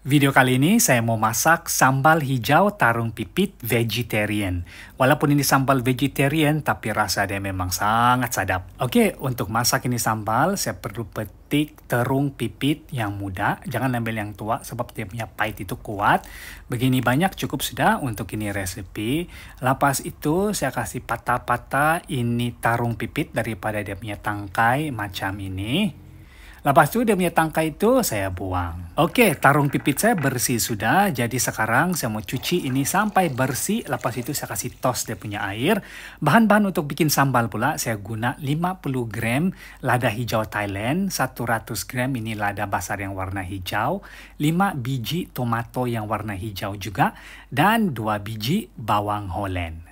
Video kali ini saya mau masak sambal hijau tarung pipit vegetarian. Walaupun ini sambal vegetarian, tapi rasa dia memang sangat sadap. Oke, untuk masak ini sambal, saya perlu petik terung pipit yang muda. Jangan ambil yang tua, sebab dia punya pahit itu kuat. Begini banyak cukup sudah untuk ini resepi. Lapas itu saya kasih patah-patah ini tarung pipit daripada dia punya tangkai macam ini. Lepas itu dia punya tangkai itu saya buang. Oke, tarung pipit saya bersih sudah. Jadi sekarang saya mau cuci ini sampai bersih. Lepas itu saya kasih tos dia punya air. Bahan-bahan untuk bikin sambal pula saya guna 50 gram lada hijau Thailand, 100 gram ini lada basar yang warna hijau, 5 biji tomato yang warna hijau juga, dan 2 biji bawang Holland.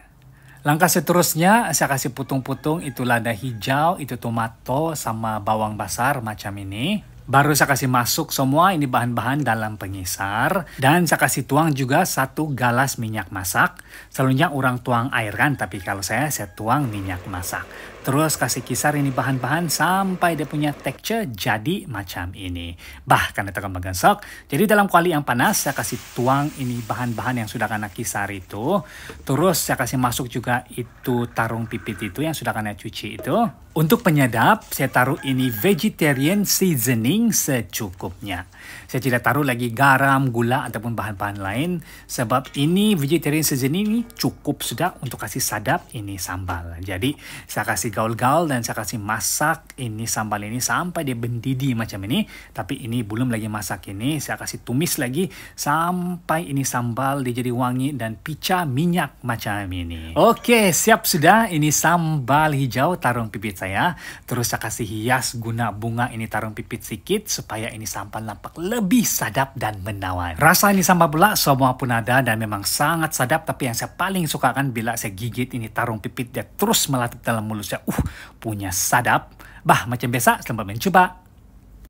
Langkah seterusnya saya kasih putung-putung itu lada hijau, itu tomato sama bawang basar macam ini. Baru saya kasih masuk semua ini bahan-bahan dalam pengisar. Dan saya kasih tuang juga satu galas minyak masak. selanjutnya orang tuang air kan, tapi kalau saya, saya tuang minyak masak. Terus kasih kisar ini bahan-bahan sampai dia punya texture jadi macam ini. Bahkan itu akan menggesek. Jadi dalam kuali yang panas saya kasih tuang ini bahan-bahan yang sudah kena kisar itu. Terus saya kasih masuk juga itu tarung pipit itu yang sudah kena cuci itu. Untuk penyedap, saya taruh ini vegetarian seasoning secukupnya. Saya tidak taruh lagi garam, gula, ataupun bahan-bahan lain. Sebab ini vegetarian seasoning ini cukup sudah untuk kasih sadap ini sambal. Jadi saya kasih gaul gaul dan saya kasih masak ini sambal ini sampai dia mendidih macam ini. Tapi ini belum lagi masak ini, saya kasih tumis lagi sampai ini sambal dia jadi wangi dan pica minyak macam ini. Oke, siap sudah. Ini sambal hijau tarung pipit saya. Terus saya kasih hias guna bunga ini tarung pipit sedikit supaya ini sambal nampak lebih sadap dan menawan. Rasa ini sambal pula semua pun ada dan memang sangat sadap tapi yang saya paling suka kan bila saya gigit ini tarung pipit dia terus melatih dalam mulut saya uh, punya sadap. Bah, macam biasa, selamat mencoba.